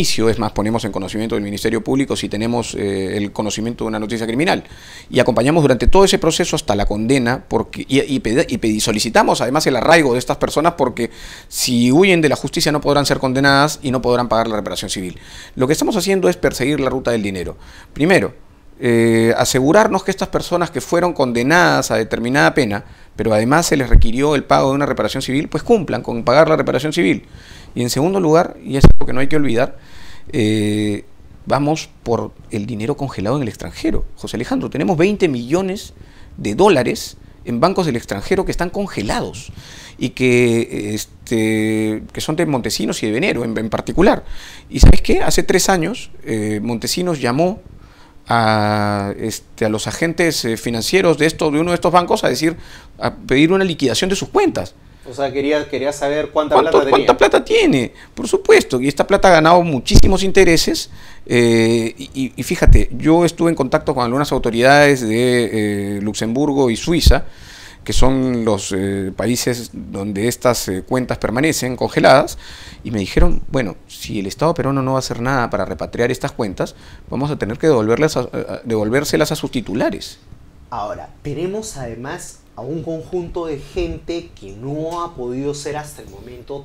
es más, ponemos en conocimiento del Ministerio Público si tenemos eh, el conocimiento de una noticia criminal. Y acompañamos durante todo ese proceso hasta la condena porque, y, solicitamos además el arraigo de estas personas porque si huyen de la justicia no podrán ser condenadas y no podrán pagar la reparación civil. Lo que estamos haciendo es perseguir la ruta del dinero. Primero, eh, asegurarnos que estas personas que fueron condenadas a determinada pena, pero además se les requirió el pago de una reparación civil, pues cumplan con pagar la reparación civil. Y en segundo lugar, y es algo que no hay que olvidar, eh, vamos por el dinero congelado en el extranjero. José Alejandro, tenemos 20 millones de dólares en bancos del extranjero que están congelados y que, este, que son de Montesinos y de Venero en, particular. ¿Y sabes qué? Hace tres años eh, Montesinos llamó a, este, los agentes eh, financieros de, esto, de uno de estos bancos a decir, a pedir una liquidación de sus cuentas. O sea, quería, quería saber cuánta plata tenía. ¿Cuánta plata tiene? Por supuesto, y esta plata ha ganado muchísimos intereses. Eh, y, fíjate, yo estuve en contacto con algunas autoridades de eh, Luxemburgo y Suiza, que son los eh, países donde estas cuentas permanecen congeladas, y me dijeron, bueno, si el Estado peruano no va a hacer nada para repatriar estas cuentas, vamos a tener que devolverlas a, devolvérselas a sus titulares. Ahora, tenemos además a un conjunto de gente que no ha podido ser hasta el momento